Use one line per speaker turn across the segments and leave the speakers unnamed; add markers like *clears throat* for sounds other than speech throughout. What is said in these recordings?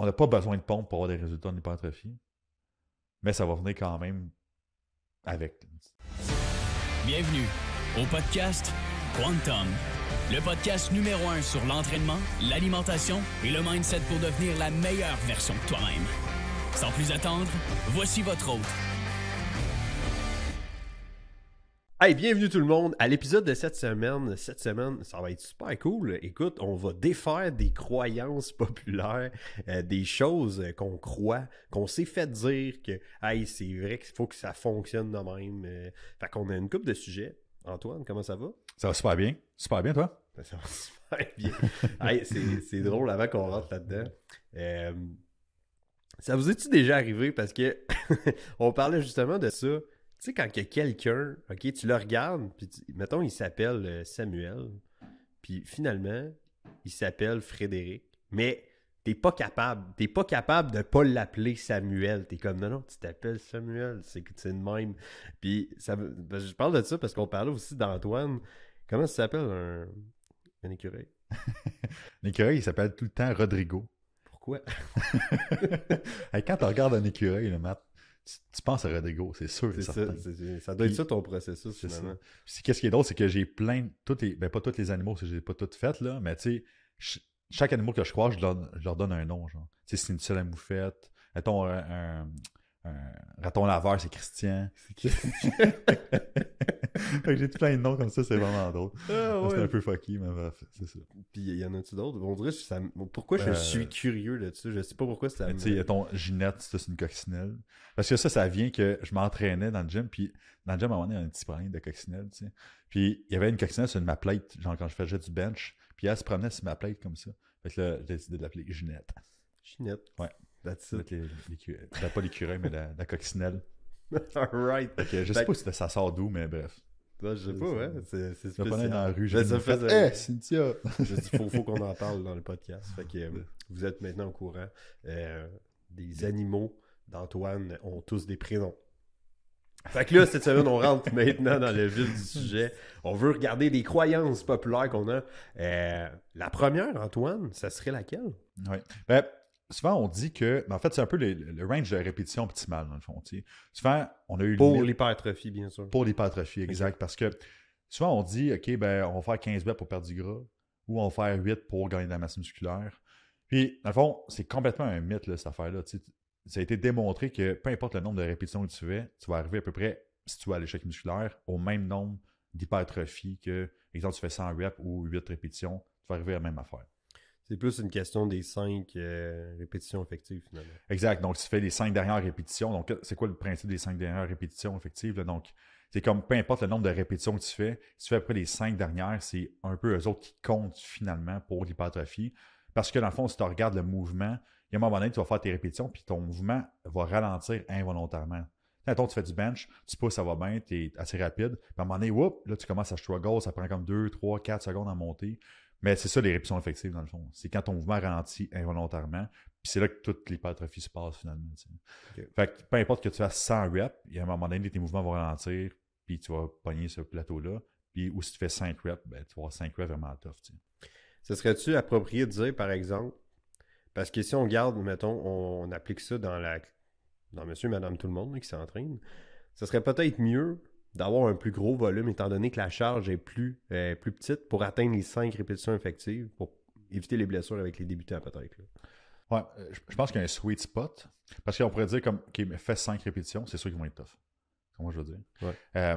on n'a pas besoin de pompe pour avoir des résultats en hypertrophie, mais ça va venir quand même avec. Bienvenue au podcast Quantum, le podcast numéro un sur l'entraînement, l'alimentation et le mindset pour devenir la meilleure version de toi-même. Sans plus attendre, voici votre hôte
Hey, bienvenue tout le monde à l'épisode de cette semaine. Cette semaine, ça va être super cool. Écoute, on va défaire des croyances populaires, euh, des choses qu'on croit, qu'on s'est fait dire que, hey, c'est vrai qu'il faut que ça fonctionne de même. Euh. fait qu'on a une coupe de sujets. Antoine, comment ça va?
Ça va super bien. Super bien, toi? Ben, ça va
super bien. *laughs* hey, c'est drôle avant qu'on rentre là-dedans. Euh, ça vous est-tu déjà arrivé parce que *laughs* on parlait justement de ça? Tu sais, quand il quelqu'un, OK, tu le regardes, puis mettons, il s'appelle euh, Samuel, puis finalement, il s'appelle Frédéric, mais t'es pas capable, t'es pas capable de pas l'appeler Samuel. es comme, non, non, tu t'appelles Samuel, c'est que même. Puis, ça, ben, je parle de ça parce qu'on parlait aussi d'Antoine. Comment ça s'appelle un,
un écureuil? L'écureuil, *laughs* il s'appelle tout le temps Rodrigo. Pourquoi? *laughs* quand tu regardes un écureuil, le matin tu penses à Rodrigo, c'est sûr. C'est Ça, doit être ça ton processus, finalement. Qu'est-ce qui est drôle, c'est que j'ai plein, toutes ben pas tous les animaux, je les pas toutes faites, là, mais tu sais, chaque animal que je croise, je leur, donne un nom. Genre. Tu sais, c'est une seule amoufette... mettons, un, un raton laveur, c'est Christian. *laughs* j'ai tout plein de noms comme ça, c'est vraiment drôle. Ah, c'est un peu fucky, mais bref, c'est ça.
Puis il y en a-tu d'autres On dirait ça... pourquoi je euh, suis curieux là-dessus. Je
sais pas pourquoi ça. Tu sais, il y a ton Ginette, c'est une coccinelle. Parce que ça, ça vient que je m'entraînais dans le gym, puis dans le gym, à un moment donné, il y a un petit problème de coccinelle, tu sais. Puis il y avait une coccinelle sur ma plate, genre quand je faisais du bench, puis elle se promenait sur ma plate comme ça. Fait que là, j'ai décidé de l'appeler Ginette. Ginette. Ouais. That's ben, pas l'écureuil, mais la, coccinelle.
*laughs* Alright. Okay, je sais pas si
ça sort d'où, mais bref.
Non, ben, je sais pas, ouais. Hein. C'est spécial. Je dans la rue. Je ben, Cynthia! *laughs* je dis, faut, faut qu'on en parle dans le podcast. Fait que euh, vous êtes maintenant au courant. Euh, des animaux d'Antoine ont tous des prénoms. Fait que là, cette semaine, on rentre *laughs* maintenant dans le vif du sujet. On veut regarder des croyances populaires
qu'on a. Euh, la première, Antoine, ça serait laquelle? Oui. Ben, souvent on dit que, en fait, c'est un peu le, range de répétition optimale, dans le fond. Souvent, on a eu. Pour l'hypertrophie, bien sûr. Pour l'hypertrophie, exact. Parce que souvent, on dit, OK, ben, on va faire 15 reps pour perdre du gras ou on va faire 8 pour gagner de la masse musculaire. Puis, dans le fond, c'est complètement un mythe, là, cette affaire-là. Ça a été démontré que peu importe le nombre de répétitions que tu fais, tu vas arriver à peu près, si tu as l'échec musculaire, au même nombre d'hypertrophie que, exemple, tu fais 100 reps ou 8 répétitions, tu vas arriver à la même affaire.
C'est plus une question des cinq euh, répétitions
effectives, finalement. Exact. Donc, tu fais les cinq dernières répétitions. Donc, c'est quoi le principe des cinq dernières répétitions effectives? Donc, c'est comme peu importe le nombre de répétitions que tu fais, si tu fais après les cinq dernières, c'est un peu eux autres qui comptent finalement pour l'hypertrophie. Parce que dans le fond, si tu regardes le mouvement, il y a un moment donné, tu vas faire tes répétitions, puis ton mouvement va ralentir involontairement. Attends, tu fais du bench, tu pousses, ça va bien, tu es assez rapide. Puis à un moment donné, whoop, là, tu commences à gauche, ça prend comme 2, 3, 4 secondes à monter. Mais c'est ça, les répétitions dans le fond. C'est quand ton mouvement ralentit involontairement, puis c'est là que toute l'hypertrophie se passe, finalement. Fait que peu importe que tu fasses 100 reps, il y a un moment donné, tes mouvements vont ralentir, puis tu vas pogner ce plateau-là. Puis, ou si tu fais 5 reps, ben, tu vas avoir 5 reps vraiment tough, t'sais.
Ce serait-tu approprié de dire, par exemple, parce que si on garde, mettons, on, applique ça dans la dans monsieur, madame, tout le monde qui s'entraîne, ce serait peut-être mieux d'avoir un plus gros volume, étant donné que la charge est plus, euh, plus petite pour atteindre
les 5 répétitions effectives, pour éviter les blessures avec les débutants peut-être. Ouais, euh, je pense qu'il y a un sweet spot. Parce qu'on pourrait dire comme qui me fait 5 répétitions, c'est sûr qu'ils vont être tough. Comment je veux dire? Euh,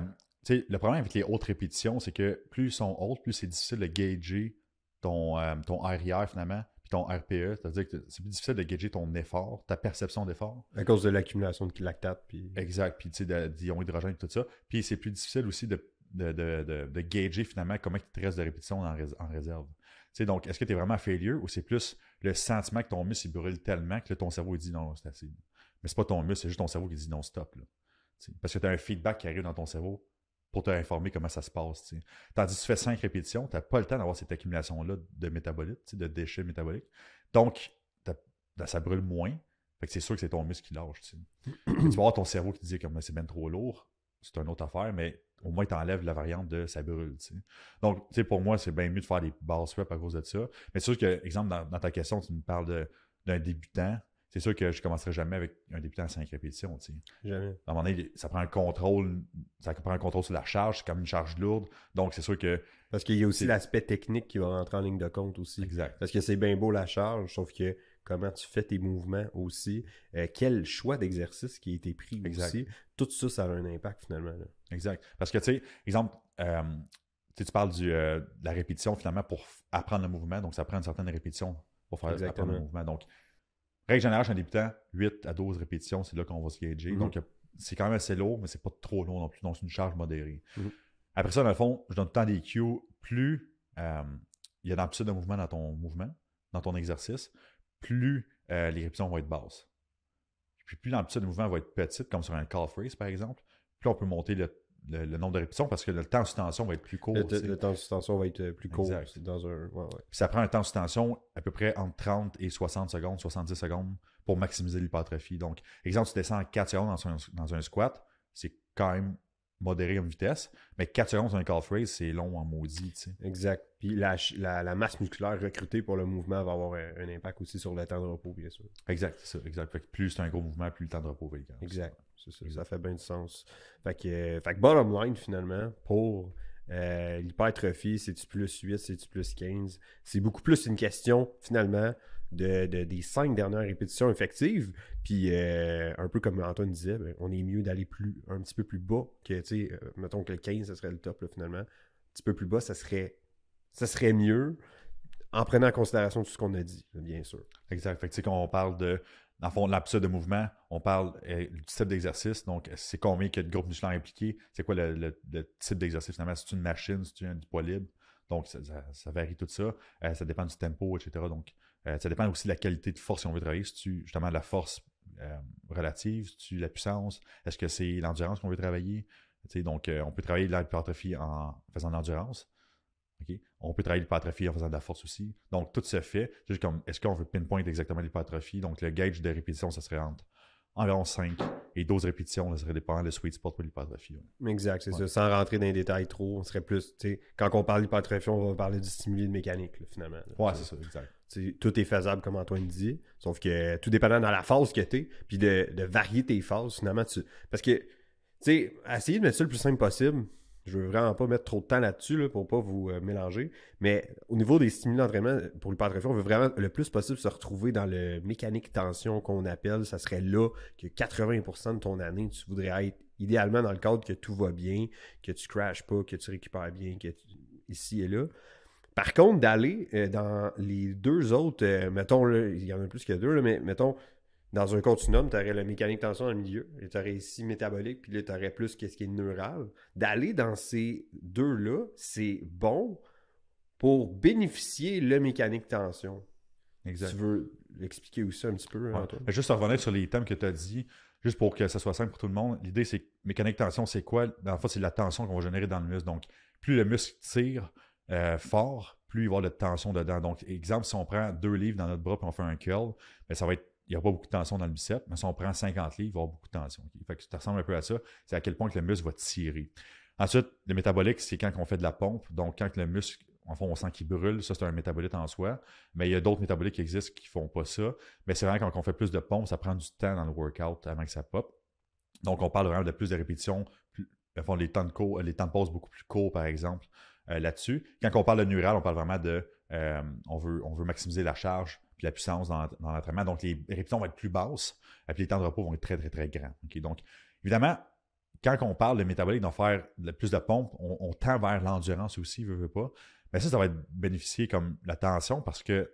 le problème avec les hautes répétitions, c'est que plus ils sont hautes, plus c'est difficile de gager ton, ton finalement ton RPE, c'est-à-dire que c'est plus difficile de gager ton effort, ta perception d'effort. À cause de l'accumulation de lactate. Puis... Exact, puis tu sais, d'ions hydrogène, tout ça. Puis c'est plus difficile aussi de, de, gager finalement comment il te reste de répétition en, en réserve. c'est donc, est-ce que tu es vraiment à failure ou c'est plus le sentiment que ton muscle brûle tellement que ton cerveau il dit non, c'est assez. Mais c'est pas ton muscle, c'est juste ton cerveau qui dit non, stop. Parce que tu as un feedback qui arrive dans ton cerveau pour te informer comment ça se passe. Tandis que tu fais cinq répétitions, tu n'as pas le temps d'avoir cette accumulation-là de métabolites, de déchets métaboliques. Donc, ben, ça brûle moins. Fait que c'est sûr que c'est ton muscle qui lâche. tu *clears throat* vas avoir ton cerveau qui te dit que c'est bien trop lourd, c'est une autre affaire, mais au moins tu enlèves la variante de ça brûle. Donc, pour moi, c'est bien mieux de faire des bars web à cause de ça. Mais c'est sûr que, exemple, dans, dans ta question, tu me parles d'un débutant c'est sûr que je ne commencerai jamais avec un débutant en cinq répétitions. Jamais. À un moment ça prend un contrôle, ça prend un contrôle sur la charge, c'est comme une charge lourde. Donc, c'est sûr que. Parce qu'il y a aussi l'aspect
technique qui va rentrer en ligne de compte aussi. Exact. Parce que c'est bien beau la charge, sauf que comment tu fais tes mouvements aussi, euh, quel choix d'exercice qui a été pris aussi. Tout ça, ça a un impact
finalement. Exact. Parce que, tu sais, exemple, euh, tu parles du, euh, de la répétition finalement pour apprendre le mouvement, donc ça prend une certaine répétition pour faire Exactement. apprendre le mouvement. Donc, Règle générale, je suis un débutant, 8 à 12 répétitions, c'est là qu'on va se gager. Mhm. Donc, c'est quand même assez lourd, mais c'est pas trop long non plus. Donc, c'est une charge modérée. Mhm. Après ça, dans le fond, je donne le temps des Plus euh, il y a d'amplitude de mouvement dans ton mouvement, dans ton exercice, plus euh, les répétitions vont être basses. Puis plus l'amplitude de mouvement va être petite, comme sur un calf raise par exemple, plus on peut monter le le, nombre de répétitions parce que le temps de suspension va être plus court. Le, le temps de suspension va être euh, plus court. Ça prend un temps de suspension à peu près entre 30 et 60 secondes, 70 secondes pour maximiser l'hypertrophie. Donc, exemple, tu descends à 4 secondes dans un, dans un squat, c'est quand même modéré en vitesse. Mais 4 secondes dans un call phrase, c'est long en maudit. Tu Exact. Puis la, masse musculaire recrutée pour le mouvement va avoir un, impact aussi sur le temps de repos, bien sûr. Exact, c'est ça. Exact. plus c'est un gros mouvement, plus le temps de repos va Exact.
Ça. Ça, ça fait bien du sens. Fait que, euh, fait que bottom line, finalement, pour euh, l'hypertrophie, c'est-tu plus 8, c'est-tu plus 15? C'est beaucoup plus une question, finalement, de, des cinq dernières répétitions effectives. Puis, euh, un peu comme Antoine disait, ben, on est mieux d'aller plus un petit peu plus bas que, tu sais, euh, mettons que le 15, ça serait le top, finalement. Un petit peu plus bas, ça serait, ça
serait mieux en prenant en considération tout ce qu'on a dit, bien sûr. Exact. tu sais, quand on parle de dans fond, l'absurde de mouvement, on parle euh, du type d'exercice. Donc, c'est combien que de groupes musculaires impliqués? C'est quoi le, type d'exercice finalement? C'est une machine, c'est un poids libre. Donc, ça, varie tout ça. Euh, ça dépend du tempo, etc. Donc, euh, ça dépend aussi de la qualité de force qu'on veut travailler. Si tu, justement, la force relative, si tu la puissance, est-ce que c'est l'endurance qu'on veut travailler? donc, on peut travailler de l'hypertrophie en faisant de l'endurance. On peut travailler l'hypertrophie en faisant de la force aussi. Donc, tout se fait. juste comme, est-ce qu'on veut pinpoint exactement l'hypertrophie? Donc, le gauge de répétition, ça serait entre environ 5 et 12 répétitions, ça serait dépendant le sweet spot pour l'hypertrophie. Exact, c'est ça.
Sans rentrer dans les détails trop, on serait plus, quand on parle d'hypertrophie, on va parler du stimuli de mécanique, finalement. ouais, c'est ça, exact. tout est faisable, comme Antoine dit, sauf que tout dépendant de la phase que es, puis de, de varier tes phases, finalement, tu... Parce que, tu sais, essayer de mettre ça le plus simple possible, je veux vraiment pas mettre trop de temps là-dessus là, pour pas vous euh, mélanger. Mais au niveau des stimuli d'entraînement euh, pour l'hypertrophie, on veut vraiment le plus possible se retrouver dans le mécanique tension qu'on appelle. Ça serait là que 80% de ton année, tu voudrais être idéalement dans le cadre que tout va bien, que tu crashes pas, que tu récupères bien, que tu... ici et là. Par contre, d'aller euh, dans les deux autres, mettons, il y en a plus que deux, mais mettons, dans un continuum, tu aurais la mécanique tension dans milieu, et tu aurais ici métabolique, puis là, tu aurais plus qu'est-ce qui est neural. D'aller dans ces deux-là, c'est bon pour bénéficier le mécanique tension. Exact. Tu veux l'expliquer aussi un petit peu,
Antoine? Juste revenir sur les thèmes que tu as dit, juste pour que ça soit simple pour tout le monde, l'idée, c'est que mécanique tension, c'est quoi? Dans fait, c'est la tension qu'on va générer dans le muscle. Donc, plus le muscle tire euh, fort, plus il va y avoir de tension dedans. Donc, exemple, si on prend deux livres dans notre bras et on fait un curl, mais ben, ça va être il n'y a pas beaucoup de tension dans le bicep, mais si on prend 50 livres, il va y avoir beaucoup de tension. ça ressemble un peu à ça, c'est à quel point que le muscle va tirer. Ensuite, le métabolique, c'est quand on fait de la pompe, donc quand le muscle, en fond, on sent qu'il brûle, ça c'est un métabolite en soi, mais il y a d'autres métaboliques qui existent qui ne font pas ça, mais c'est vraiment quand on fait plus de pompes ça prend du temps dans le workout avant que ça pop. Donc on parle vraiment de plus de répétitions, plus, les, temps de les temps de pause beaucoup plus courts par exemple euh, là-dessus. Quand on parle de neural, on parle vraiment de, euh, on, veut, on veut maximiser la charge, puis la puissance dans, l'entraînement. Donc, les répétitions vont être plus basses, et euh, puis les temps de repos vont être très, très, très grands. Donc, évidemment, quand on parle de métabolique, d'en faire plus de pompes, on, tend vers l'endurance aussi, veut, veut pas. Mais ça, ça va être bénéficié comme la tension parce que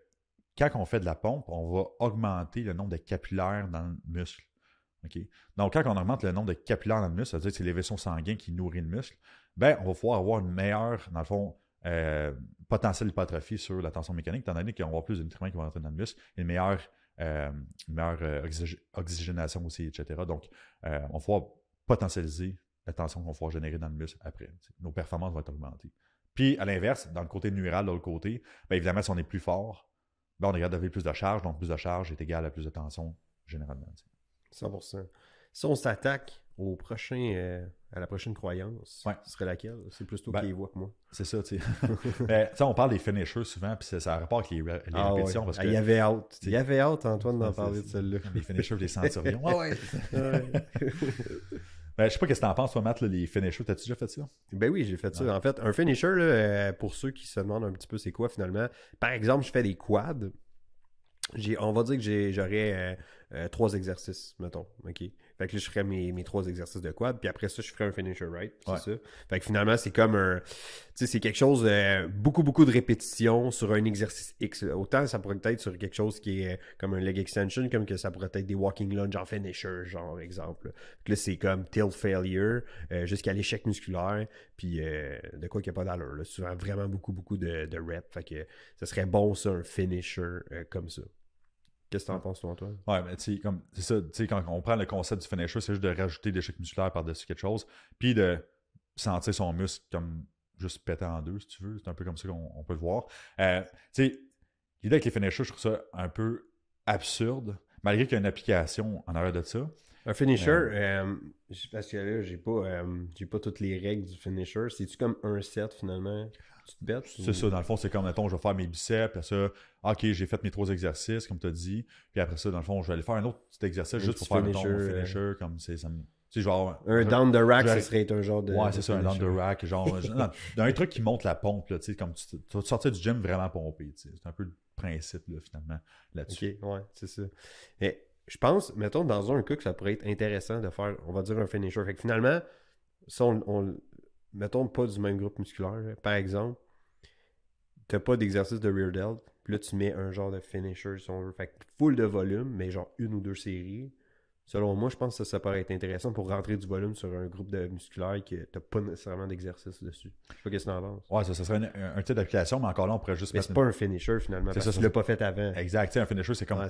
quand on fait de la pompe, on va augmenter le nombre de capillaires dans le muscle. Donc, quand on augmente le nombre de capillaires dans le muscle, c'est-à-dire que c'est les vaisseaux sanguins qui nourrissent le muscle, ben, on va pouvoir avoir une meilleure, dans le fond, euh, potentiel hypertrophie sur la tension mécanique, étant donné qu'ils vont avoir plus de nutriments qui vont entrer dans le muscle, une meilleure, euh, euh, oxygénation aussi, etc. Donc, on va potentialiser la tension qu'on va générer dans le muscle après. Nos performances vont être augmentées. Puis, à l'inverse, dans le côté neural, de l'autre côté, ben, évidemment, si on est plus fort, ben, on est capable plus de charge, donc plus de charge est égal à plus de tension généralement. pour ça Si on s'attaque au prochain à la prochaine croyance, ouais. ce serait laquelle C'est plus toi ben, qui les que moi. C'est ça, tu sais. *laughs* Ben, sais, on parle des finishers souvent, puis ça a rapport avec les, ah, répétitions. Ah, il y avait hâte. Il y avait hâte, Antoine, d'en parler de celle-là.
Les finishers, les centurions. *laughs* ouais, ouais. ben, je sais
pas ce que tu en penses, toi,
Matt, les finishers. T'as-tu déjà fait ça Ben oui, j'ai fait ça. En fait, un finisher, euh, pour ceux qui se demandent un petit peu c'est quoi finalement, par exemple, je fais des quads. On va dire que j'aurais euh, euh, trois exercices, mettons. OK fait que là, je ferai mes, mes trois exercices de quad. Puis après ça, je ferai un finisher right. C'est ça. Fait que finalement, c'est comme un. Tu sais, c'est quelque chose. Euh, beaucoup, beaucoup de répétitions sur un exercice X. Autant ça pourrait être sur quelque chose qui est euh, comme un leg extension, comme que ça pourrait être des walking lunge en finisher, genre, exemple. là, c'est comme tail failure euh, jusqu'à l'échec musculaire. Puis de quoi qu'il n'y a pas d'allure. Souvent, vraiment beaucoup, beaucoup de, de
reps. Fait que ça serait bon, ça, un finisher comme ça. Qu'est-ce que t'en penses, toi, Antoine? Ouais, mais ben, tu sais, comme, c'est ça, tu sais, quand on prend le concept du finisher, c'est juste de rajouter des chocs musculaires par-dessus quelque chose, puis de sentir son muscle comme juste péter en deux, si tu veux. C'est un peu comme ça qu'on peut le voir. Euh, tu sais, l'idée avec les finishers, je trouve ça un peu absurde, malgré qu'il y a une application en arrière de ça. Un finisher, euh,
euh, parce que là, j'ai pas,
j'ai pas toutes les règles du finisher. C'est-tu comme un set finalement? C'est ça, dans le fond, c'est comme, mettons, je vais faire mes biceps, après ça, ok, j'ai fait mes trois exercices, comme tu as dit, puis après ça, dans le fond, je vais aller faire un autre petit exercice juste pour faire un finisher, comme c'est, ça genre, un down the rack, ce serait un genre de. Ouais, c'est ça, un down the rack. Genre, euh, *laughs* un truc qui monte la pompe, tu sais, comme tu, tu sortir du gym vraiment pompé. Tu sais, c'est un peu le principe, là, finalement, là-dessus. Ok, ouais, c'est ça. Et
eh, je pense, mettons, dans un cas que ça pourrait être intéressant de faire, on va dire, un finisher. Fait que finalement, ça, on, on, mettons pas du même groupe musculaire, par exemple, t'as pas d'exercice de rear delt, puis là tu mets un genre de finisher si on veut, fait full de volume, mais genre une ou deux séries. Selon moi, je pense que ça, pourrait être intéressant pour rentrer du volume sur un groupe de musculaire que t'as pas nécessairement d'exercice dessus. Je sais pas qu'est-ce que
Ouais, ça, ça serait un, type d'application, mais encore là, on pourrait juste. Mais c'est pas un finisher finalement, parce ça, que tu l'as pas fait avant. Exact, un finisher, c'est comme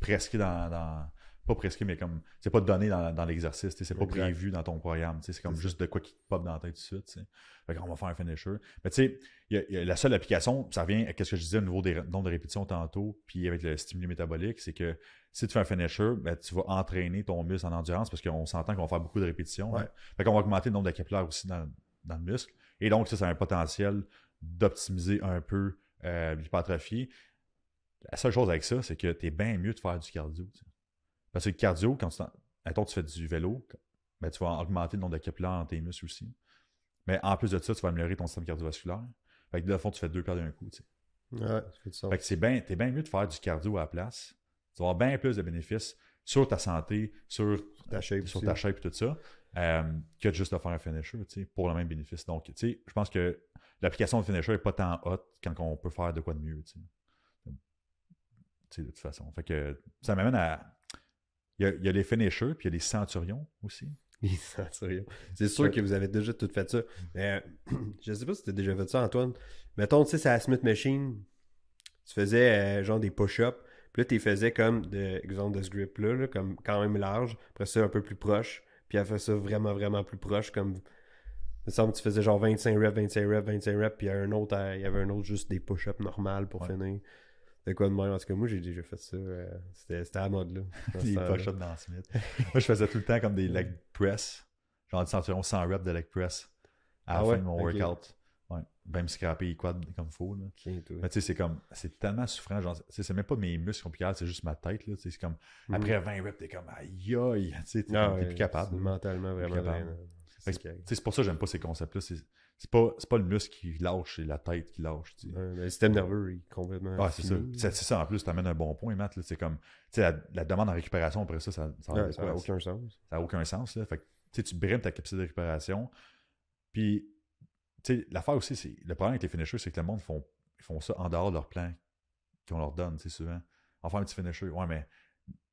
presque dans pas prescrit, mais comme c'est pas donné dans, dans l'exercice, c'est pas prévu dans ton programme. C'est comme juste de quoi qui te pop dans la tête tout de suite. Fait qu'on va faire un finisher. Mais tu sais, la seule application, ça vient à ce que je disais au niveau des nombres de répétitions tantôt, puis avec le stimulus métabolique, c'est que si tu fais un finisher, ben, tu vas entraîner ton muscle en endurance parce qu'on s'entend qu'on va faire beaucoup de répétitions. Hein. Fait qu'on va augmenter le nombre de capillaires aussi dans, le muscle. Et donc, ça, un potentiel d'optimiser un peu euh, l'hypertrophie. La seule chose avec ça, c'est que tu es bien mieux de faire du cardio. Parce que le cardio, quand tu, tu fais du vélo, ben, tu vas augmenter le nombre de capillaires en tes muscles aussi. Mais en plus de ça, tu vas améliorer ton système cardiovasculaire. Fait que, de fond, tu fais deux paires d'un coup. Tu sais. Fait que c'est bien, t'es bien mieux de faire du cardio à la place. Tu vas avoir bien plus de bénéfices sur ta santé, sur, ta shape, sur ta shape et tout ça, euh, que juste de faire un finisher, tu sais, pour le même bénéfice. Donc, tu sais, je pense que l'application de finisher n'est pas tant haute quand on peut faire de quoi de mieux, Tu sais, de toute façon. Fait que ça m'amène à il y, a, les finishers, puis il y a les centurions aussi. *laughs* Les centurions.
C'est sûr que vous avez déjà tout fait ça. Mais, *clears throat* je sais pas si tu as déjà fait ça, Antoine. Mettons, tu sais, c'est la Smith Machine. Tu faisais euh, genre des push-ups. Puis là, tu faisais comme de exemple de ce grip-là, comme quand même large. Après ça, un peu plus proche. Puis fait ça, vraiment, vraiment plus proche. Comme. Il me semble que tu faisais genre 25 reps, 25 reps, 25 reps. Puis il y, un autre, euh, il y avait un autre juste des push-ups normales pour finir c'était quoi de même. parce que moi, j'ai déjà fait ça. Euh, c'était, c'était à la
mode, là. des pochettes dans Smith. moi, je faisais tout le temps comme des leg press. Genre du ceinturon 100 reps de leg press à la ah fin de mon workout. Ouais. Ben, me scraper les comme faux. Là. Mais tu sais, c'est comme, c'est tellement souffrant. Genre, c'est même pas mes muscles qui c'est juste ma tête. Là, c'est comme, mm. après 20 reps, t'es comme, aïe, aïe. Tu sais, plus capable. Mentalement, vraiment. C'est, pour ça que j'aime pas ces concepts-là c'est pas, pas le muscle qui lâche, c'est la tête qui lâche. Tu sais. Ben, le système nerveux est complètement. Ah, c'est ça. C'est ça, en plus, ça un bon point, Matt. C'est comme la, la demande en récupération après ça, ça n'a aucun sens. Ça n'a aucun sens. Là. Fait que, tu brimes ta capacité de récupération. Puis, l'affaire aussi, c'est le problème avec les finishers, c'est que le monde font, font ça en dehors de leur plan qu'on leur donne, souvent. Enfin, un petit finisher. Ouais, mais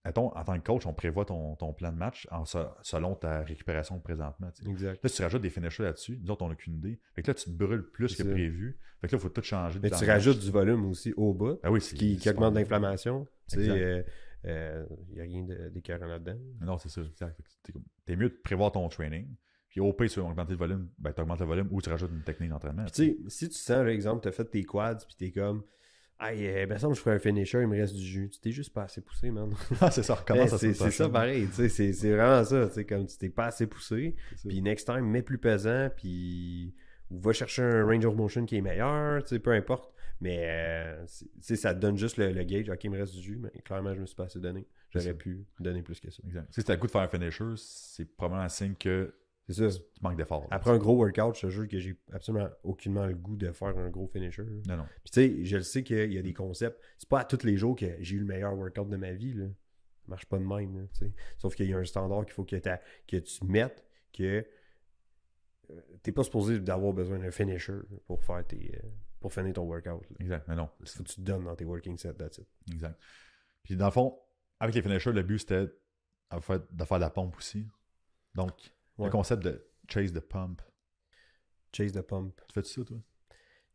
Attends, en tant que coach, on prévoit ton, ton plan de match en, selon ta récupération présentement. Exact. Là, tu rajoutes des finishers là-dessus. Nous autres, on n'a qu'une idée. Fait là, tu te brûles plus que prévu. Fait que là, il faut tout changer. Mais tu rajoutes du
volume aussi au bas, ben ce qui, augmente l'inflammation. il n'y euh,
euh, a rien d'écart là-dedans. Non, c'est ça. T'es mieux de prévoir ton training. Puis au pire, tu veux augmenter le volume, ben, tu augmentes le volume ou tu rajoutes une technique d'entraînement. Tu
sais, si tu sens, par exemple, tu as fait tes quads, puis tu es comme Aïe, euh, ben ça, je ferais un finisher, il me reste du jus. Tu t'es juste pas assez poussé, man. *laughs* Ah,
c'est ça, recommence ben, C'est ça, pareil,
c'est vraiment ça, tu sais, comme tu t'es pas assez poussé, puis next time, mets plus pesant, puis ou va chercher un range of motion qui est meilleur, tu sais, peu importe. Mais euh, tu ça te donne juste le, le, gauge. Ok, il me reste du jus, mais clairement, je me suis pas assez donné. J'aurais pu donner plus que ça. Exact.
Si c'est le goût de faire un finisher, c'est probablement un signe que c'est ça. Tu manques d'effort. Après un gros
workout, je te jure que j'ai absolument aucunement le goût de faire un gros finisher. Non, non. tu sais, je le sais qu'il y a des mm. concepts. C'est pas à tous les jours que j'ai eu le meilleur workout de ma vie. Là. Ça marche pas de même. Sauf qu'il y a un standard qu'il faut que, que tu mettes que euh, t'es pas supposé d'avoir besoin d'un finisher pour faire tes. Euh, pour finir ton workout.
Exact. Mais non. Il faut que tu te donnes dans tes working sets, that's it. Exact. Puis dans le fond, avec les finishers, le but c'était de faire de la pompe aussi. Donc, le concept de
chase the pump. Chase the pump. Tu fais ça, toi?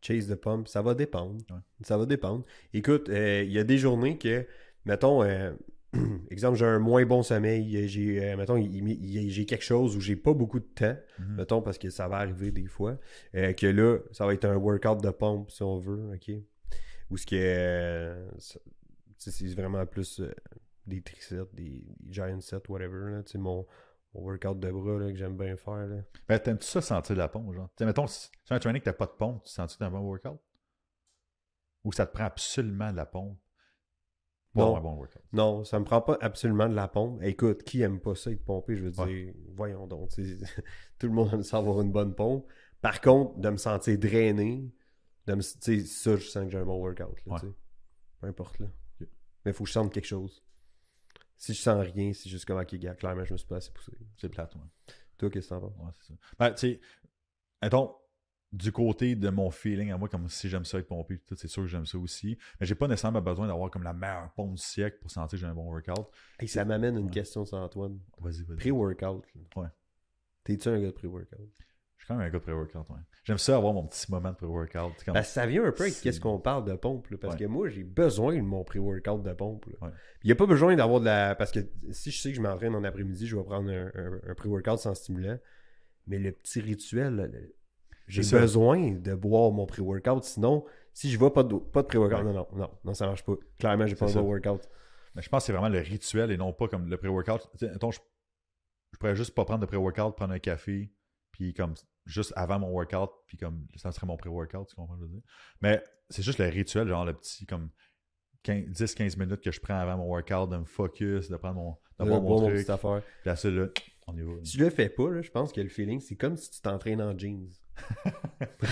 Chase the pump, ça va dépendre. Ça va dépendre. Écoute, euh, il y a des journées que, mettons, euh, *clears throat* exemple, j'ai un moins bon sommeil, j'ai, euh, mettons, j'ai quelque chose où j'ai pas beaucoup de temps, mhm. mettons, parce que ça va arriver des fois, que là, ça va être un workout de pompe, si on veut, OK? Ou ce qui que c'est vraiment plus des triceps, des, giant sets, whatever, là, mon mon workout de bras que j'aime bien faire. Là.
Ben, t'aimes-tu ça sentir la pompe, genre? T'sais, mettons, si un training que t'as pas de pompe, tu sens-tu un bon workout? Ou ça te prend absolument de la pompe pour non, un bon workout? Non, ça me prend
pas absolument de la pompe. Écoute, qui aime pas ça être pomper? Je veux dire, voyons donc. *laughs* tout le monde aime ça une bonne pompe. Par contre, de me sentir drainé, de me, ça, je sens que j'ai un bon workout. Là, Peu importe là. Mais il faut que je sente quelque chose.
Si je sens rien, c'est juste comme, un gars, clairement, je me suis pas assez poussé. C'est plate, moi. Toi, qu'est-ce que t'en penses? Ouais, c'est ça. Ben, tu sais, attends, du côté de mon feeling à moi, comme si j'aime ça être pompé, c'est sûr que j'aime ça aussi. Mais j'ai pas nécessairement besoin d'avoir comme la meilleure pompe du siècle pour sentir que j'ai un bon workout. Et ça m'amène à une question sur Antoine. Vas-y, vas-y. Pré-workout. Ouais. T'es-tu un gars de pré-workout? J'aime ça avoir mon petit moment de pré-workout. ça
vient un peu avec qu'est-ce qu'on parle de pompe. parce que moi, j'ai besoin de mon pré-workout de pompe. Il n'y a pas besoin d'avoir de la. Parce que si je sais que je m'entraîne en après-midi, je vais prendre un, pré-workout sans stimulant. Mais le petit rituel, j'ai besoin de boire mon pré-workout. Sinon, si
je ne pas de, pas de pré-workout, non, non, non, ça ne marche pas. Clairement, j'ai pas de workout. Mais je pense que c'est vraiment le rituel et non pas comme le pré-workout. je, je pourrais juste pas prendre de pré-workout, prendre un café, puis comme juste avant mon workout, puis comme ça serait mon pré-workout, tu comprends ce je veux dire? Mais c'est juste le rituel, genre le petit comme 10-15 minutes que je prends avant mon workout, de me focus, de prendre mon, mon truc. Puis tu
le fais pas, je pense que le feeling, c'est comme si tu t'entraînes en jeans.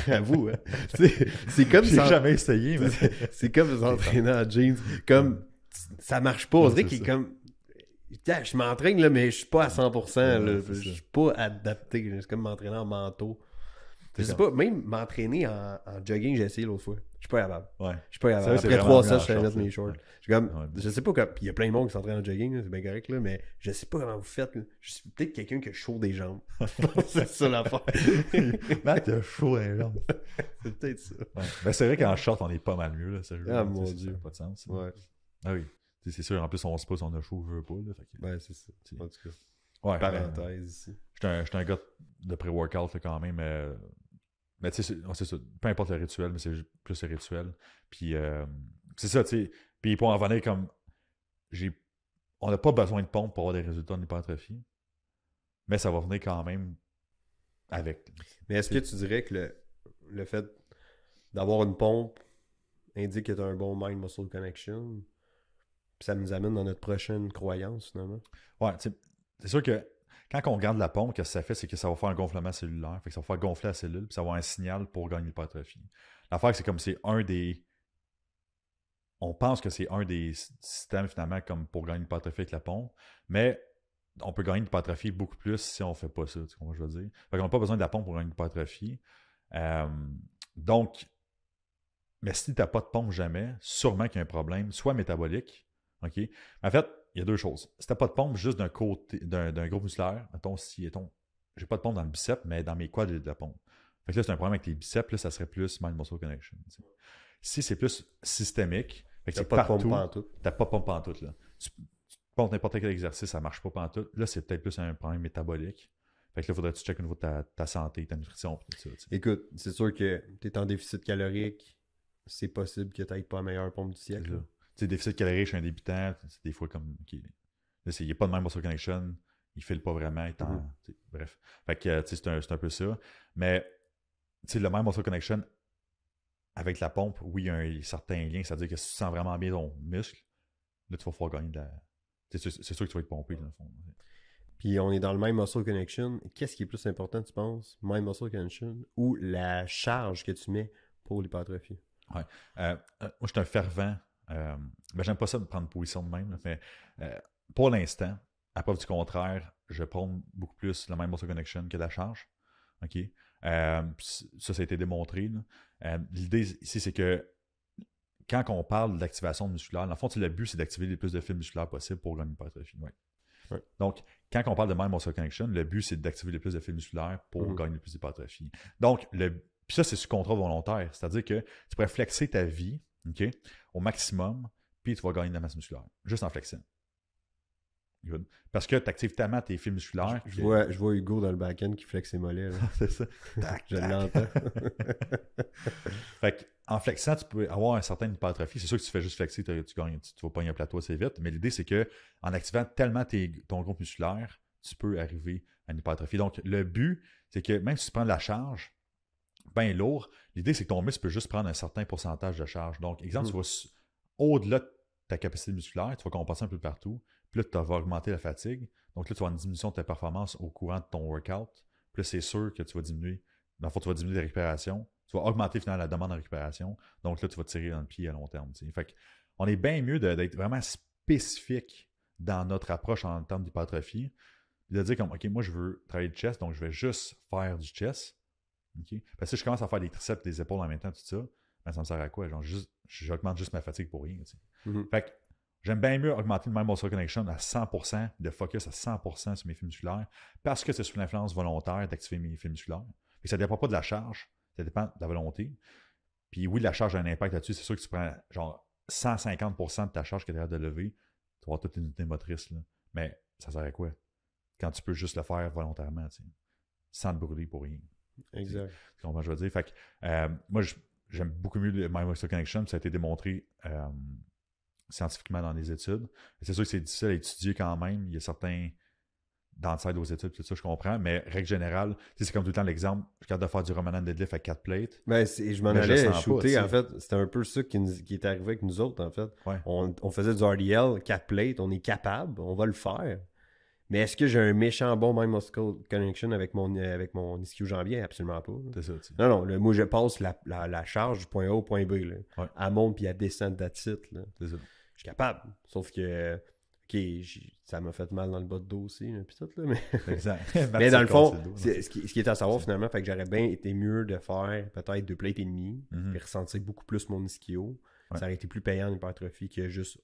Bravo, *laughs* hein? C'est comme si. *laughs* J'ai jamais essayé, mais. *laughs* C'est comme s'entraîner en jeans. Comme ça marche pas. On dirait qu'il est comme ah, je m'entraîne, là, mais je suis pas à 100%. Je là, je suis pas adapté. C'est comme m'entraîner en manteau. Je sais pas, même m'entraîner en, jogging, j'ai essayé l'autre fois. Je suis pas capable. Ouais. Je suis pas capable. Après trois sets, je mettre mes shorts. Je, comme, je sais pas comme. Il y a plein de monde qui s'entraîne en jogging, c'est bien correct, là, mais je sais pas comment vous faites. Je suis peut-être quelqu'un qui a chaud des jambes. *laughs* *laughs* c'est
ça l'affaire. *laughs* Matt, chaud des jambes. c'est peut-être ça. Mais ben, c'est vrai qu'en short, on est pas mal mieux, là, ah, ça Ah mon dieu. Ça pas de sens. Ouais. Ah oui c'est sûr, en plus, on se pose on a chaud, veut pas. c'est ça. tout ben, Parenthèse ici. J'étais un, un gars de pré-workout quand même. Euh, mais tu sais, c'est ça. Peu importe le rituel, mais c'est plus le rituel. Puis euh, c'est ça, tu sais. Puis pour en venir comme. j'ai On n'a pas besoin de pompe pour avoir des résultats en hypertrophie. Mais ça va venir quand même avec. Mais
est-ce que tu dirais que le, le fait d'avoir une pompe indique que tu as un bon mind muscle connection? Puis ça nous amène dans notre prochaine
croyance, finalement. Ouais, c'est sûr que quand on regarde la pompe, ce que ça fait, c'est que ça va faire un gonflement cellulaire. Fait que ça va faire gonfler la cellule, puis ça va avoir un signal pour gagner l'hypertrophie. L'affaire, c'est comme c'est un des. On pense que c'est un des systèmes, finalement, comme pour gagner l'hypertrophie avec la pompe, mais on peut gagner l'hypertrophie beaucoup plus si on fait pas ça, tu comprends je veux dire? Fait qu'on n'a pas besoin de la pompe pour gagner l'hypertrophie. donc, mais si tu n'as pas de pompe jamais, sûrement qu'il y a un problème, soit métabolique, OK? En fait, il y a deux choses. Si tu n'as pas de pompe juste d'un côté, d'un groupe musculaire, mettons, si, mettons, j'ai pas de pompe dans le bicep, mais dans mes quads, j'ai de la pompe. Fait que là, c'est un problème avec les biceps, là, ça serait plus mind muscle connection. Si c'est plus systémique, fait que c'est pas de pompe pantoute. T'as pas de pompe tout, là. Tu, tu pompes n'importe quel exercice, ça marche pas en tout, Là, c'est peut-être plus un problème métabolique. Fait que là, faudrait que tu checkes au niveau de ta, ta santé, ta nutrition, tout ça. Écoute, c'est sûr que tu es en déficit calorique,
c'est possible que tu pas la meilleure pompe du siècle
sais, déficit calorique chez un débutant, c'est des fois comme, okay, pas de même Muscle connection, il file pas vraiment, mm-hmm. bref. Fait que, tu sais, c'est un, peu ça. Mais, le même muscle connection avec la pompe, oui, il y a un certain lien, c'est-à-dire que si tu sens vraiment bien ton muscle, là, tu vas pouvoir gagner de la... C'est sûr que tu vas être pompé, dans le fond. Puis on est dans le même muscle connection. Qu'est-ce qui est plus important, tu
penses? même muscle connection ou la charge que tu mets pour l'hypertrophie?
Ouais. Euh, euh, moi, je suis un fervent euh, ben, j'aime pas ça de prendre position de même, mais euh, pour l'instant, à preuve du contraire, je prends beaucoup plus la même muscle connection que la charge. OK? Euh, ça, ça a été démontré. Euh, l'idée ici, c'est que quand on parle d'activation musculaire, dans le fond, le but, c'est d'activer le plus de fibres musculaires possible pour l'hypertrophie. Ouais. Donc, quand on parle de même muscle connection, le but, c'est d'activer le plus de fibres musculaires pour mm-hmm. gagner le plus d'hypertrophie. Donc, le, puis ça, c'est sous contrat volontaire. C'est-à-dire que tu pourrais flexer ta vie au maximum, puis tu vas gagner de la masse musculaire, juste en flexant. Good. Parce que tu actives tellement tes fibres musculaires. Je, vois, je vois Hugo dans le back-end qui flexe ses mollets. *laughs* c'est ça. Tac, je l'entends. *laughs* en flexant, tu peux avoir un certain hypertrophie. C'est sûr que tu fais juste flexer, tu, ne tu, tu vas un plateau assez vite. Mais l'idée, c'est que en activant tellement tes, ton groupe musculaire, tu peux arriver à une hypertrophie. Donc, le but, c'est que même si tu prends de la charge, bien lourd. L'idée, c'est que ton muscle peut juste prendre un certain pourcentage de charge. Donc, exemple, tu mm. vas au-delà de ta capacité musculaire, tu vas compenser un peu partout. plus là, tu vas augmenter la fatigue. Donc là, tu vas une diminution de ta performance au courant de ton workout. plus c'est sûr que tu vas diminuer. Dans tu vas diminuer la récupération. Tu vas augmenter finalement la demande en récupération. Donc là, tu vas tirer dans le pied à long terme. Fait on est bien mieux d'être vraiment spécifique dans notre approche en termes d'hypertrophie. De dire comme, OK, moi, je veux travailler le chest, donc je vais juste faire du chest. Parce que si je commence à faire des triceps, des épaules en même temps, tout ça, ben ça me sert à quoi? juste, j'augmente juste ma fatigue pour rien. Mm-hmm. Fait j'aime bien mieux augmenter le même muscle connection à 100%, de focus à 100% sur mes fibres musculaires, parce que c'est sous l'influence volontaire d'activer mes fibres musculaires. Et ça dépend pas de la charge, ça dépend de la volonté. Puis oui, la charge a un impact là-dessus. C'est sûr que tu prends genre 150% de ta charge que tu as de lever, tu vas avoir toute une unité motrice. Là. Mais ça sert à quoi? Quand tu peux juste le faire volontairement, sans te brûler pour rien. Exact. Tu je veux dire. Fait euh, moi, j'aime beaucoup mieux le mind muscle Connection, ça a été démontré euh, scientifiquement dans les études. C'est sûr que c'est difficile à étudier quand même. Il y a certains d'outside aux études, tout ça, je comprends. Mais règle générale, c'est comme tout le temps l'exemple, je garde de faire du Romanan Deadlift à quatre plates. Ben, je m'en allais shooter, en
fait. C'était un peu ça qui, est arrivé avec nous autres, en fait. On, on, faisait du RDL quatre plates, on est capable, on va le faire. Mais est-ce que j'ai un méchant bon mind Muscle Connection avec mon, euh, avec mon ischio jambier? Absolument pas. C'est ça. Non, non. moi, je passe la, la, charge du point A au point B. Là. monte puis à descente de là. C'est ça. Je suis capable. Sauf que, OK, ça m'a fait mal dans le bas de dos aussi. là, mais... *laughs* Exact. *laughs* mais dans le fond, ce, qui, est à savoir finalement, fait que j'aurais bien été mieux de faire peut-être deux plates et demie et mm-hmm. ressentir beaucoup plus mon ischio. Ça aurait été plus payant une hypertrophie que juste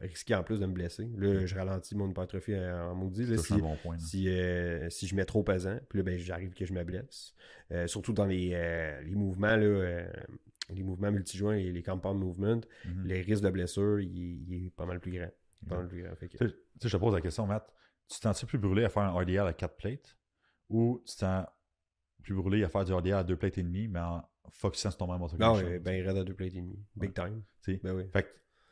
risquer euh, en plus de me blesser. Là, je ralentis mon hypertrophie en, maudit. si, bon point, euh, si, je mets trop pesant, puis là, ben, j'arrive que je me blesse. Euh, surtout dans les, les mouvements, là, les mouvements multijoints
et les compound movements, mm les risques de blessure, il, est pas mal plus grand. tu Je te pose la question, Matt. Tu t'en plus brûlé à faire un RDL à 4 plates ou tu t'en plus brûlé à faire du RDL à 2 plates et demi mais en focusant sur ton même Non, ben, reste à 2 plates et demi Big time. Ben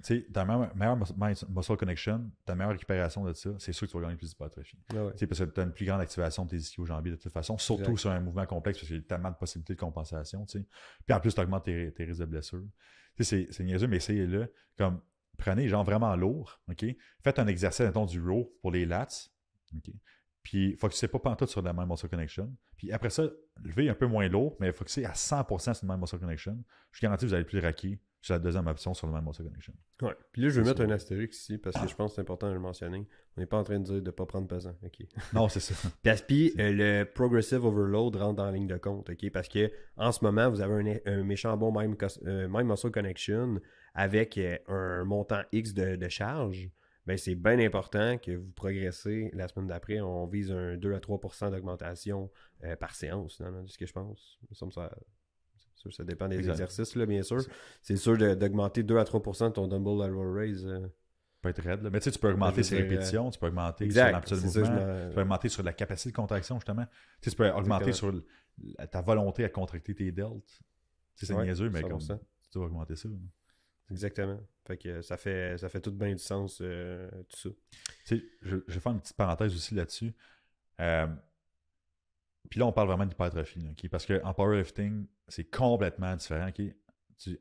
sais, ta meilleure, muscle connection, ta meilleure récupération de ça, c'est sûr que tu vas gagner plus de Ah parce que tu as une plus grande activation de tes ischio-jambiers de toute façon, surtout sur un mouvement complexe, parce qu'il y a tellement de possibilités de compensation, tu Puis en plus, tu augmentes tes, risques de blessure. c'est niaiseux, mais essayez-le. Comme, prenez genre vraiment lourd, OK? Faites un exercice, mettons, du row pour les lats, OK? Puis, sais pas pantoute sur la même muscle connection. Puis après ça, levez un peu moins lourd, mais c'est à 100% sur la même muscle connection. Je vous garantis que vous allez plus raquer c'est la deuxième option sur le même Muscle Connection.
Oui, Puis là, je vais mettre un astérix ici parce que je pense que c'est important de le mentionner. On n'est pas en train de dire de ne pas prendre pesant. ok *laughs* Non, c'est ça. puis euh, le progressive overload rentre en ligne de compte. ok Parce que en ce moment, vous avez un, méchant bon même, euh, Muscle Connection avec euh, un montant X de, de charge. Ben, c'est bien important que vous progressez. La semaine d'après, on vise un 2 à 3 d'augmentation par séance, c'est ce que je pense. Ça ça ça, ça dépend des exercices, là, bien sûr.
C'est sûr d'augmenter 2 à 3 de ton dumbbell lateral raise. Euh... Peut être raide, là. Mais tu sais, tu peux augmenter ses euh, répétitions, tu peux augmenter sur de mouvement, tu peux augmenter sur la capacité de contraction, justement. Tu, peux augmenter sur ta volonté à contracter tes delts. c'est ouais, niaiseux, mais comme, tu dois augmenter ça. Exactement.
Fait que ça fait, ça fait tout bien du sens, euh, tout ça.
Tu sais, je, vais faire une petite parenthèse aussi là-dessus. Euh, puis là, on parle vraiment d'hypertrophie. Okay? Parce qu'en powerlifting, c'est complètement différent.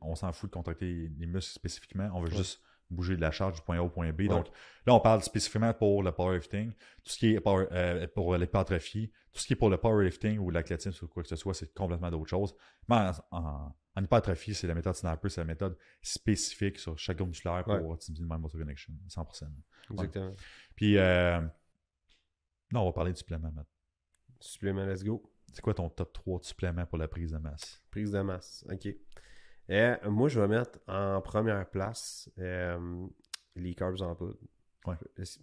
on s'en fout de contacter les muscles spécifiquement, on veut juste bouger de la charge du point A au point B. Donc là, on parle spécifiquement pour le powerlifting, tout ce qui est euh, pour l'hypertrophie, tout ce qui est pour le powerlifting ou l'athlétisme ou quoi que ce soit, c'est complètement d'autres choses. Mais en, hypertrophie, c'est la méthode Sniper, c'est la méthode spécifique sur chaque groupe musculaire pour optimiser le de connection, 100%. Exactement. Puis, euh, non, on va parler du supplément maintenant. Supplément, let's go. C'est quoi ton top 3 de suppléments pour la prise de masse? Prise de masse, ok. et euh, moi,
je vais mettre en première place euh, les carbs en poudre. Ouais.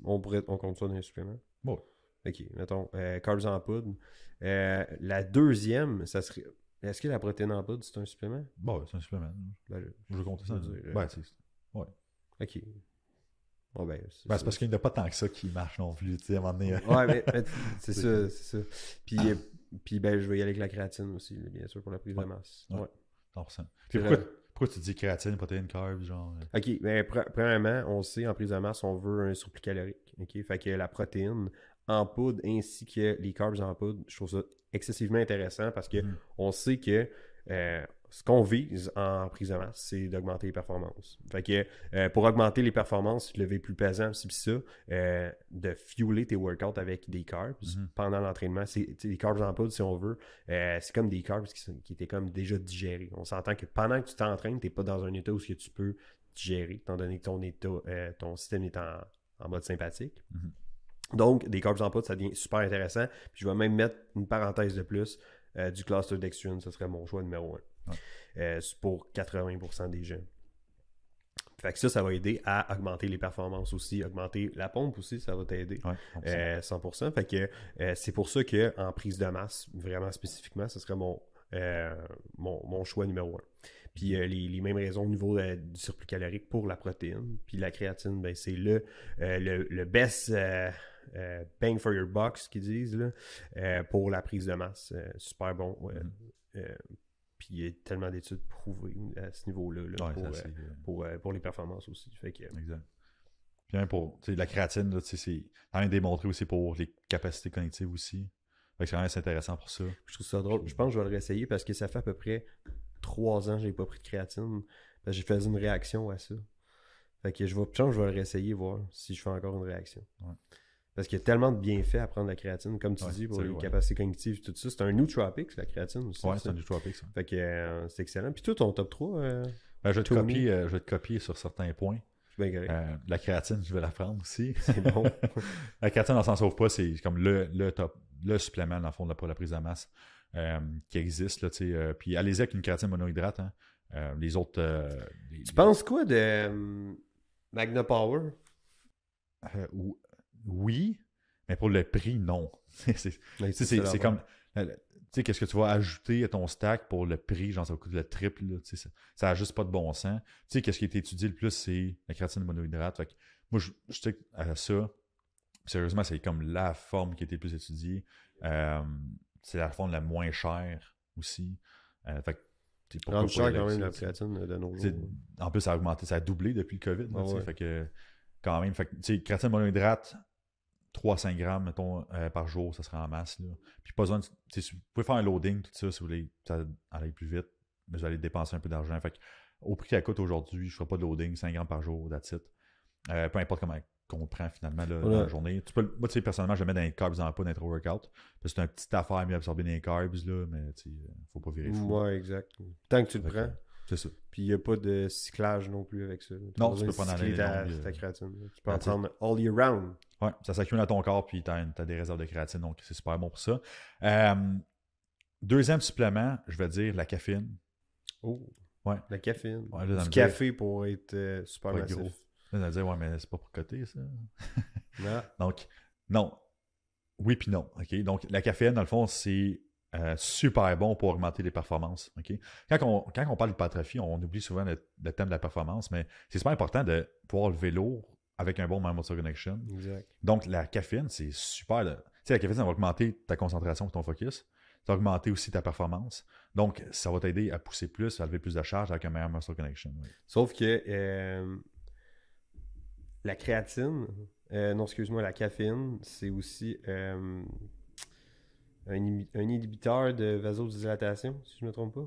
On, pourrait, on compte ça dans les suppléments? Bon. Ok, mettons, euh, carbs en poudre. la deuxième, ça serait. Est-ce que la protéine en poudre, c'est un supplément?
Bon, c'est un supplément. Ben, je vais compter ça. Dire, ouais, c'est. Ouais.
Ok. Ben, c'est ben, parce
qu'il n'y a pas tant que ça qui marche non plus, tu sais, à un moment donné. Euh. ouais, mais, *laughs* c'est ça,
c'est ça. Puis, ah. puis ben, je vais y aller avec la créatine aussi, bien sûr, pour la prise de masse. Ouais.
pourquoi, pourquoi, tu dis créatine, protéine, carbs, genre?
Euh? OK, mais ben, premièrement, on sait, en prise de masse, on veut un surplus calorique, OK? Fait que la protéine en poudre ainsi que les carbs en poudre, je trouve ça excessivement intéressant parce qu'on mm-hmm. sait que... Euh, ce qu'on vise en prise de c'est d'augmenter les performances. Fait euh, pour augmenter les performances, lever plus pesant, si ça, euh, de fueler tes workouts avec des carbs mhm. pendant l'entraînement. C'est des carbs en poudre, si on veut. Euh, c'est comme des carbs qui, étaient comme déjà digérés. On s'entend que pendant que tu t'entraînes, tu n'es pas dans un état où que tu peux digérer, étant donné que ton état, ton système est en, mode sympathique. Mhm. Donc, des carbs en poudre, ça devient super intéressant. je vais même mettre une parenthèse de plus. du cluster dextrine, ce serait mon choix numéro un. Euh, pour 80% des jeunes. Fait ça, ça va aider à augmenter les performances aussi, augmenter la pompe aussi, ça va t'aider. 100%. Euh, fait que euh, c'est pour ça qu'en prise de masse, vraiment spécifiquement, ce serait mon, mon, choix numéro un. Puis les, mêmes raisons au niveau du surplus calorique pour la protéine. Puis la créatine, ben, c'est le, le, le, best bang for your buck, qu'ils disent, pour la prise de masse. super bon. Mm-hmm. Puis il y a tellement d'études prouvées euh, à ce niveau-là euh, euh, pour, les performances aussi. Fait que, exact.
Puis même pour la créatine, là, c'est même démontré aussi pour les capacités cognitives aussi. Fait que c'est intéressant pour ça.
Je trouve ça drôle. Je pense que je vais le réessayer parce que ça fait à peu près trois ans que j'ai pas pris de créatine. j'ai fait une réaction à ça. Fait que je vais, je vais le réessayer, voir si je fais encore une réaction. Parce qu'il y a tellement de bienfaits à prendre la créatine, comme tu dis, pour les capacités cognitives, tout ça. C'est un nootropic, la créatine aussi. Oui, c'est un nootropic, ça. Fait que euh, c'est excellent. Puis toi, ton top 3. Euh, ben, euh, je, vais te
copier, je te sur certains points. la créatine, je vais la prendre aussi. *laughs* C'est bon. *laughs* la créatine, on s'en sauve pas. C'est comme le, le, top, le supplément, dans le fond, pour la prise de masse qui existe. Là, puis allez-y avec une créatine monohydrate. Hein. les autres. tu penses quoi de Magna Power Ou oui, mais pour le prix, non. *laughs* c'est comme. Tu sais, qu'est-ce que tu vas ajouter à ton stack pour le prix? Genre, ça coûte le triple. ça n'a juste pas de bon sens. Tu sais, qu'est-ce qui a été étudié le plus? C'est la créatine monohydrate. moi, je, je sais que ça. Sérieusement, c'est comme la forme qui a été plus étudiée. Euh, c'est la forme la moins chère aussi. Euh, quand même la de En plus, ça a augmenté, ça a doublé depuis le COVID. Ah fait quand même, fait que, créatine monohydrate, 300 grammes, mettons, euh, par jour, ça sera en masse. Puis pas besoin de, vous pouvez faire un loading, tout ça, si vous voulez ça aller plus vite, mais vous allez dépenser un peu d'argent. au prix qu'elle coûte aujourd'hui, je ne ferai pas de loading, 5 grammes par jour, that's euh, peu importe comment qu'on prend finalement dans la journée. Tu peux, moi, tu sais, personnellement, je mets dans les carbs dans la peau d'intro workout. Parce que c'est une petite affaire mieux absorber dans les carbs, là, mais il euh, faut pas virer fou. Ouais,
exact. Tant que tu le prends. Puis il n'y a pas de
cyclage non plus avec ça. non, tu peux pas en aller créatine. Tu peux en prendre all year round. Ouais, ça s'accumule à ton corps, puis tu as, des réserves de créatine, donc c'est super bon pour ça. Euh, deuxième supplément, je vais dire la caféine. Oh, ouais. la caféine. le café
pour être euh, super gros.
dire, ouais, mais c'est pas pour côté, ça. non. *laughs* donc, non. Oui, puis non. OK? Donc, la caféine, dans le fond, c'est euh, super bon pour augmenter les performances. ok Quand, on, parle on parle on oublie souvent le, thème de la performance, mais c'est super important de pouvoir lever lourd avec un bon muscle connection. Exact. Donc, la caféine, c'est super. Tu sais, la caféine, ça va augmenter ta concentration ton focus. Ça va augmenter aussi ta performance. Donc, ça va t'aider à pousser plus, à lever plus de charge avec un meilleur muscle connection.
Sauf que euh, la créatine, euh, non, excuse-moi, la caféine, c'est aussi un, inhibiteur de vasodilatation, si je ne me trompe pas.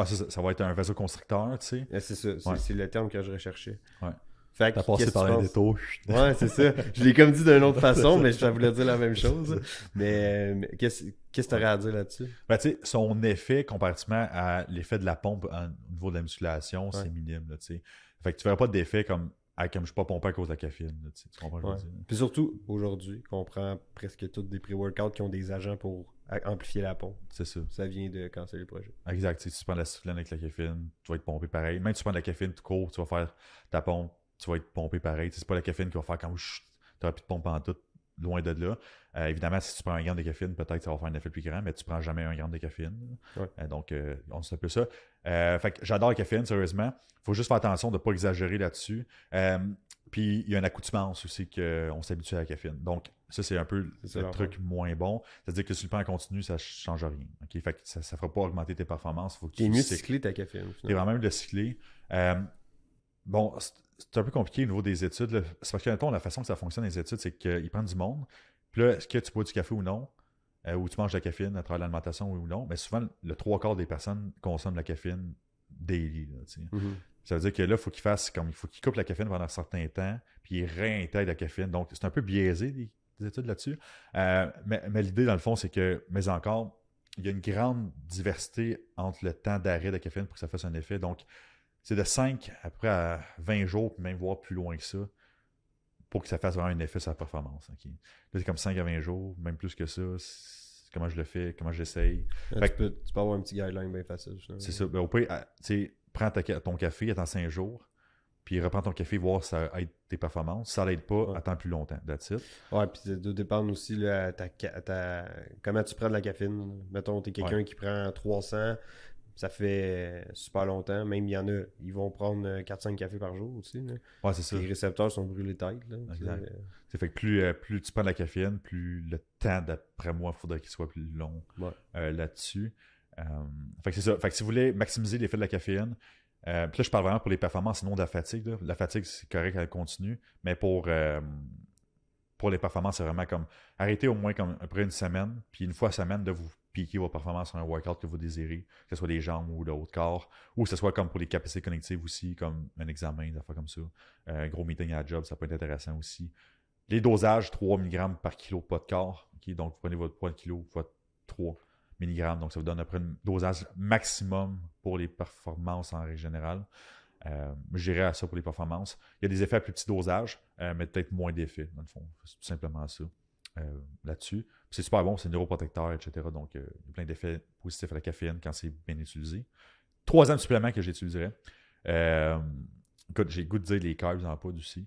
Ouais, ça, ça, va être un vasoconstricteur, tu sais. c'est ça, c'est, le terme que je recherchais. Ouais. Fait T'as passé par la détour. ouais, c'est ça. Je l'ai comme dit d'une autre *laughs* façon, mais je voulais
dire la même *laughs* chose. Mais, qu'est-ce qu'est-ce que tu aurais à dire là-dessus?
Ben, tu sais, son effet, comparativement à l'effet de la pompe au niveau de la musculation, c'est minime, tu sais. Fait que tu verrais pas d'effet comme ah, comme je suis pas pompé à cause de la caféine. tu, comprends Puis
surtout, aujourd'hui, on prend presque tous des pré-workouts qui ont des agents pour amplifier la pompe. C'est ça. Ça vient de canceller le projet.
Exact. Si tu prends de la soufflane avec la caféine, tu vas être pompé pareil. Même si tu prends de la caféine tout court, tu vas faire ta pompe, tu vas être pompé pareil. c'est pas la caféine qui va faire comme tu n'auras plus de pompe en tout loin de là. Euh, évidemment, si tu prends un gramme de caféine, peut-être ça va faire un effet plus grand, mais tu prends jamais un gramme de caféine. Euh, donc, euh, on se peu ça. fait que j'adore la caféine, sérieusement. faut juste faire attention de ne pas exagérer là-dessus. puis, il y a un accoutumance aussi qu'on s'habitue à la caféine. Donc, ça, c'est un peu le truc moins bon. C'est-à-dire que si tu le en continu, ça ne change rien. ok Fait que ça ne fera pas augmenter tes performances. Faut que tu es cycler ta caféine. Tu es vraiment même de cycler. bon, c'est un peu compliqué au niveau des études. C'est parce que, la façon que ça fonctionne, les études, c'est qu'ils prennent du monde. Puis là, est-ce que tu bois du café ou non? Euh, ou tu manges de la caféine à travers l'alimentation ou non? Mais souvent, le trois quarts des personnes consomment la caféine daily. Mm-hmm. Ça veut dire que là, il faut qu'ils fassent comme il faut qu'ils coupent la caféine pendant un certain temps, puis ils réintègrent la caféine. Donc, c'est un peu biaisé, les, études là-dessus. Euh, mais, mais l'idée, dans le fond, c'est que, mais encore, il y a une grande diversité entre le temps d'arrêt de la caféine pour que ça fasse un effet. Donc, c'est de 5 après à 20 jours, puis même voir plus loin que ça, pour que ça fasse vraiment un effet sur la performance. Okay. Là, c'est comme 5 à 20 jours, même plus que ça. Comment je le fais, comment j'essaye.
Ah, tu, peux, avoir un petit guideline bien facile. C'est ça.
Ben, au pire, ah, prends ton café, attends 5 jours, puis reprends ton café, voir si ça aide tes performances. Si ça l'aide pas, attends plus longtemps. That's it.
Ouais, puis doit dépendre aussi comment tu prends de la caféine. Mettons, tu es quelqu'un qui prend 300, ça fait super longtemps. Même il y en a, ils vont prendre 4-5 euh, cafés par jour aussi. Les récepteurs sont brûlés tête.
fait plus, euh, plus tu prends de la caféine, plus le temps, d'après moi, faudrait il faudrait qu'il soit plus long euh, là-dessus. fait c'est ça. Fait si vous voulez maximiser l'effet de la caféine, puis là, je parle vraiment pour les performances, sinon de la fatigue. La fatigue, c'est correct, elle continue. Mais pour, pour les performances, c'est vraiment comme arrêter au moins comme après une semaine, puis une fois à semaine, de vous piquer vos performances sur un workout que vous désirez, que ce soit des jambes ou le haut corps, ou que ce soit comme pour les capacités connectives aussi, comme un examen, des affaires comme ça, un gros meeting à job, ça peut être intéressant aussi. Les dosages, 3 mg par kilo pas de corps. Donc, vous prenez votre poids de kilo votre 3 mg. Donc, ça vous donne après un dosage maximum pour les performances en règle générale. Euh, à ça pour les performances. Il y a des effets à plus petit dosage, euh, mais peut-être moins d'effets, dans le fond. C'est tout simplement ça. Euh, là-dessus. C'est super bon, c'est neuroprotecteur, etc. Donc, euh, il y a plein d'effets positifs à la caféine quand c'est bien utilisé. Troisième supplément que j'utiliserais. Euh, écoute, j'ai goût de dire les carbs en poudre aussi.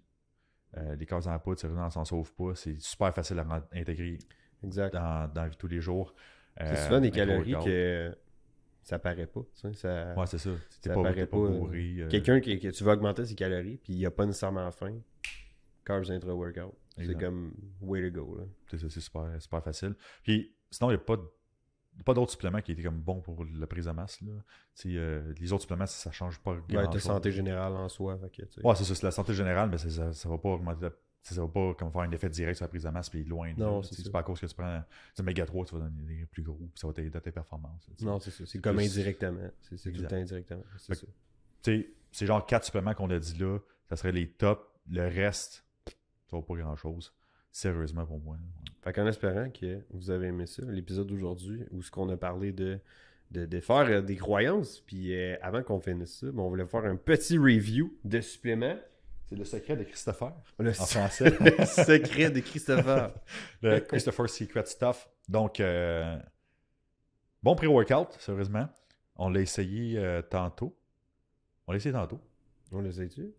les carbs en poudre, c'est vraiment, on s'en sauve pas. C'est super facile à intégrer Dans, la vie de tous les jours. c'est souvent des calories que ça paraît pas. Tu ça, ouais, c'est ça. ça pas, paraît pas. pas Quelqu'un
que, que tu veux augmenter ses calories, puis il a pas nécessairement faim. Carbs intra-workout. C'est comme
way to go. C'est super, facile. Puis sinon, il n'y a pas pas d'autres suppléments qui étaient comme bons pour la prise de masse. Là. Euh, les autres suppléments, ça, ne change pas grand santé générale en soi. c'est ça, c'est la santé générale, mais ça, ne va pas augmenter ça va pas comme faire un effet direct sur la prise de masse puis loin. Non, c'est pas à cause que tu prends du méga 3, tu vas donner des plus gros, ça va t'aider dans tes performances. Non, c'est ça. C'est comme indirectement. C'est tout indirectement. C'est genre quatre suppléments qu'on a dit là, ça serait les tops. Le reste, ça pas grand-chose. Sérieusement pour moi.
Fait qu'en espérant que vous avez aimé ça, l'épisode d'aujourd'hui, où ce qu'on a parlé de, de, faire euh, des croyances, puis euh, avant qu'on finisse ça, ben, on voulait faire un petit
review de supplément. C'est le secret de Christopher. Le français. *laughs* secret de Christopher. le Christopher Secret Stuff. Donc, euh, bon pré-workout, sérieusement. On l'a essayé tantôt. On l'a essayé tantôt. On l'a essayé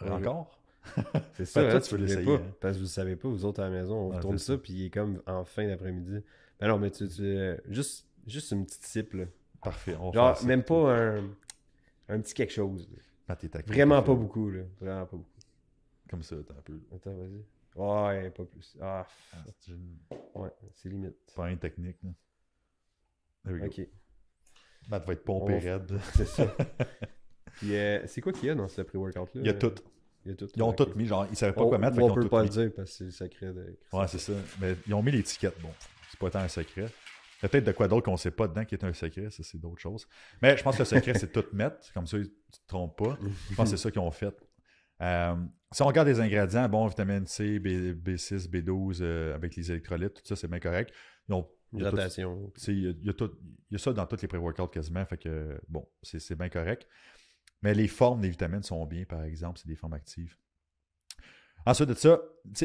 Encore? *laughs* c'est ça, hein, tu hein. pas Parce que vous ne savez pas, vous
autres à la maison, on ah, tourne ça, puis il est comme en fin d'après-midi. ben non, mais tu, euh, juste, juste une petite cible. Parfait. On Genre, même pas un, un, petit quelque chose. Ah, Vraiment pas beaucoup, là. Vraiment pas beaucoup. Comme ça, attends un peu. Attends, vas-y. Ouais, pas
plus. Ah, ah c'est c'est limite. Pas une technique, là. ok. Matt va être pompé raide. C'est ça.
*laughs*
euh, c'est quoi
qu'il y a dans ce pré-workout-là? Il y a tout ils ont tout mis, genre, ils savaient pas quoi mettre. On peut pas le dire parce que c'est secret
Ouais, c'est ça. Mais ils ont mis l'étiquette. Bon, c'est pas tant un secret. Peut-être de quoi d'autre qu'on sait pas dedans qui est un secret, ça c'est d'autres choses. Mais je pense que le secret, c'est tout mettre, comme ça tu te trompes pas. Je pense que c'est ça qu'ils ont fait. Euh, si on regarde les ingrédients, bon, vitamine C, B, 6 B12, euh, avec les électrolytes, tout ça, c'est bien correct. Ils il y, a il, y ça dans toutes les pré-workouts quasiment. Fait que, bon, c'est bien correct. Mais les formes des vitamines sont bien, par exemple, c'est des formes actives. Ensuite de ça,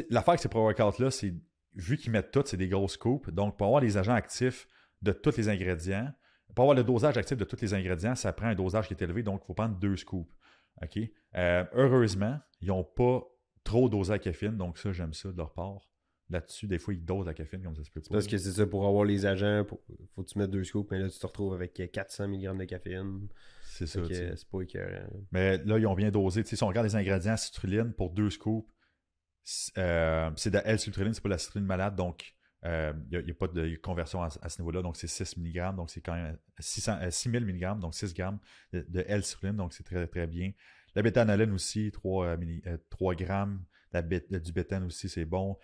l'affaire avec ces pro-workouts-là, c'est vu qu'ils mettent tout, c'est des grosses coupes. Donc, pour avoir les agents actifs de tous les ingrédients, pour avoir le dosage actif de tous les ingrédients, ça prend un dosage qui est élevé, donc il faut prendre deux scoops. OK? Euh, heureusement, ils n'ont pas trop dosé à caféine, donc ça, j'aime ça de leur part là-dessus. Des fois, ils dosent la caféine comme ça se peut Parce que c'est ça,
pour avoir les agents, pour... faut que tu mettes deux scoops, mais là, tu te retrouves avec 400 mg de caféine. C'est ça. C'est pas écœurant. Mais là,
ils ont bien dosé. si on regarde les ingrédients, citrulline pour deux scoops, c'est euh, de la L-citrulline, c'est pas la citrulline malade, donc il euh, n'y a, pas de conversion à, ce niveau-là, donc c'est 6 mg, donc c'est quand même 600, 6000 mg, donc 6 g de, de L-citrulline, donc c'est très très bien. La bêta aussi, 3, 3 euh, grammes du bétaine aussi, c'est bon.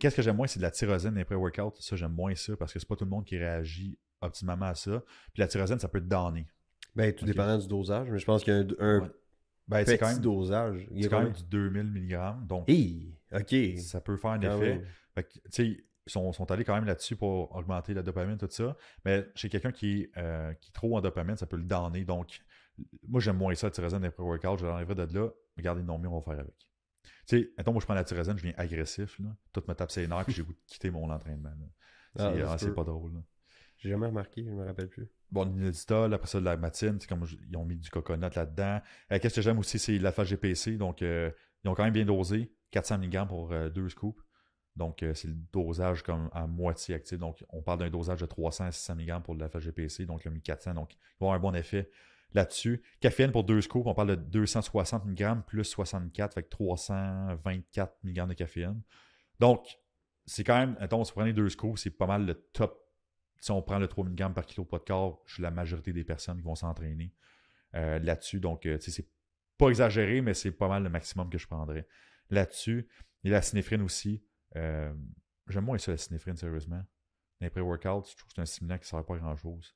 Qu'est-ce que j'aime moins, c'est de la tyrosine après workout Ça, j'aime moins ça parce que c'est pas tout le monde qui réagit optimalement à ça. Puis la tyrosine, ça peut te donner Ben, tout dépendant du dosage, mais je pense qu'un ben, petit dosage. C'est quand, même, du 2000 mg. Donc, ça peut faire un ah effet. ils sont, sont, allés quand même là-dessus pour augmenter la dopamine, tout ça. Mais chez quelqu'un qui, euh, qui est trop en dopamine, ça peut le donner. Donc, moi, j'aime moins ça, la tyrosine après workout Je l'enlèverai de là. Regardez, non mieux, on va faire avec attends, moi, je prends la tyrosine, je viens agressif, là. Tout me tape c'est énorme puis j'ai quitté quitter mon entraînement. Ah, c'est ah, pas drôle.
J'ai jamais remarqué, je me
rappelle plus. Bon, l'inéditol, après ça, de la matine, comme ils ont mis du coconut là-dedans. Euh, qu'est-ce que j'aime aussi, c'est la GPC. Donc, euh, ils ont quand même bien dosé, 400 mg pour euh, deux scoops. Donc, c'est le dosage comme à moitié actif. Donc, on parle d'un dosage de 300 à 600 mg pour laFA GPC. Donc, le ont mis 400. Donc, ils vont avoir un bon effet là-dessus. Caféine pour deux scoops, on parle de 260 mg plus 64, avec 324 mg de caféine. Donc, c'est quand même, attends, si vous prenez deux scoops, c'est pas mal le top. Si on prend le 3 mg par kilo pas de corps, je suis la majorité des personnes qui vont s'entraîner euh, là-dessus. Donc, euh, c'est pas exagéré, mais c'est pas mal le maximum que je prendrais là-dessus. Et la cinéphrine aussi. Euh, j'aime moins ça, la cinéphrine, sérieusement. les workout je trouve que c'est un stimulant qui ne sert pas grand-chose.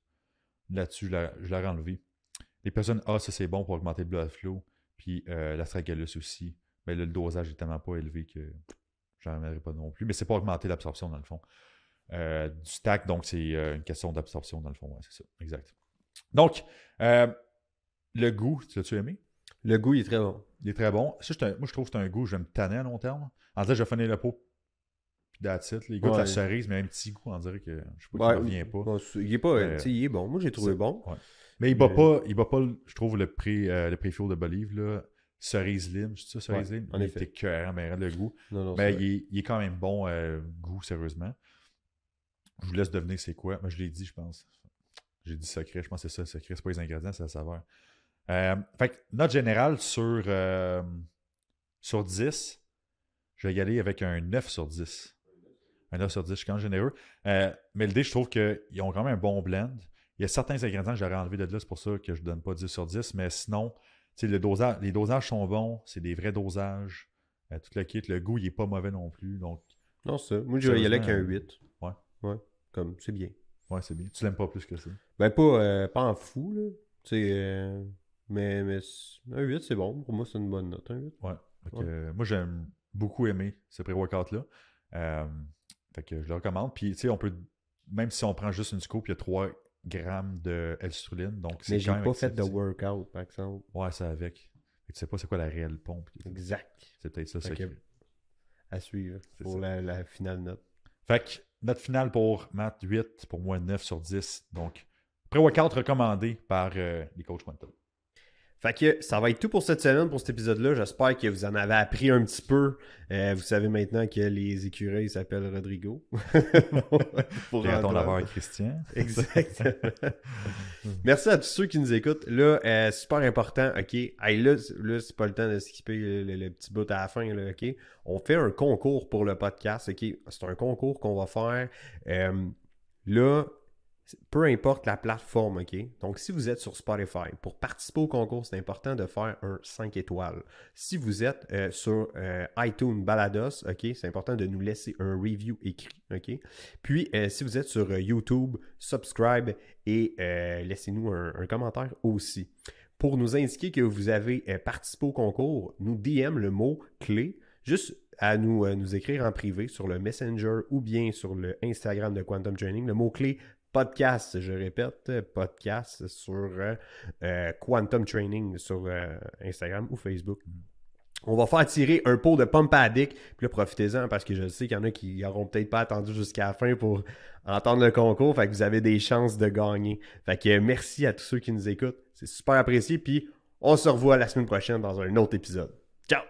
Là-dessus, je l'aurais enlevé les personnes, ah, ça c'est bon pour augmenter le blood flow, puis euh, l'astragalus aussi. Mais le dosage est tellement pas élevé que j'en aimerais pas non plus. Mais c'est pas augmenter l'absorption dans le fond. Euh, du stack donc c'est euh, une question d'absorption dans le fond. Ouais, c'est ça, exact. Donc, euh, le goût, tu l'as-tu aimé? Le goût, il est très bon. Il est très bon. moi, je trouve que c'est un goût, je vais me tanner à long terme. En fait, je vais la peau il that's Les de la cerise, mais un petit goût, on dirait que je sais pas, ne revient pas. il est pas, il est bon. Moi, j'ai trouvé bon. Mais il bat pas, il bat pas, je trouve, le prix, euh, le prix de bolivie là. Cerise lime, c'est ça, cerise En il était cœur, mais le goût. mais il est, il est, quand même bon euh, goût, sérieusement. Je vous laisse devenir c'est quoi. Moi, je l'ai dit, je pense. J'ai dit secret, je pense que c'est ça, le secret. C'est pas les ingrédients, c'est la saveur. Euh, fait que notre général sur, euh, sur 10, je vais y aller avec un 9 sur 10. Un 1 sur 10, je suis quand même généreux. Euh, mais le dé, je trouve qu'ils ont quand même un bon blend. Il y a certains ingrédients que j'aurais enlevé de là, c'est pour ça que je ne donne pas 10 sur 10. Mais sinon, les dosages sont bons, c'est des vrais dosages. Euh, tout le kit, le goût, il n'est pas mauvais non plus. Donc, non, ça. Moi, je vais y aller avec un 8. Euh, ouais. Ouais. Comme, c'est bien. Ouais, c'est bien. Tu l'aimes pas plus que ça.
Ben, pas, euh, pas en fou, là. mais, mais un 8, c'est bon.
Pour moi, c'est une bonne note, 8. Ouais. moi, j'aime beaucoup aimer ce pré-workout-là. Fait que je le recommande. Puis, tu sais, on peut, même si on prend juste une scoop, il y a 3 grammes de l Donc, c'est Mais j'ai fait de workout, par exemple. Ouais, c'est avec. Et tu sais pas c'est quoi la réelle pompe. Exact. C'est peut-être ça, À suivre pour la, finale note. Fait que, note finale pour Matt, 8. Pour moi, 9 sur 10. Donc, pré-workout recommandé par euh, les coachs Quantum. Fait que ça va être tout pour cette
semaine, pour cet épisode-là. J'espère que vous en avez appris un petit peu. Euh, vous savez maintenant que les écureuils s'appellent Rodrigo. *laughs* pour en avoir un Christian. *laughs* Exact. Merci à tous ceux qui nous écoutent. Là, euh, super important, OK. là, là c'est pas le temps de skipper le, petit bout à la fin, là, OK. On fait un concours pour le podcast, OK. C'est un concours qu'on va faire. Euh, là, peu importe la plateforme, OK? Donc, si vous êtes sur Spotify, pour participer au concours, c'est important de faire un 5 étoiles. Si vous êtes euh, sur euh, iTunes Balados, OK, c'est important de nous laisser un review écrit, OK? Puis, euh, si vous êtes sur YouTube, subscribe et laissez-nous un, commentaire aussi. Pour nous indiquer que vous avez participé au concours, nous DM le mot clé, juste à nous, nous écrire en privé sur le Messenger ou bien sur le Instagram de Quantum Training, le mot-clé podcast, je répète, podcast sur euh, euh, Quantum Training sur euh, Instagram ou Facebook. Hmm. On va faire tirer un pot de pompe Puis profitez-en parce que je sais qu'il y en a qui n'auront peut-être pas attendu jusqu'à la fin pour entendre le concours. Fait que vous avez des chances de gagner. Fait que merci à tous ceux qui nous écoutent. C'est super apprécié. Puis on se revoit la semaine prochaine dans un autre épisode. Ciao!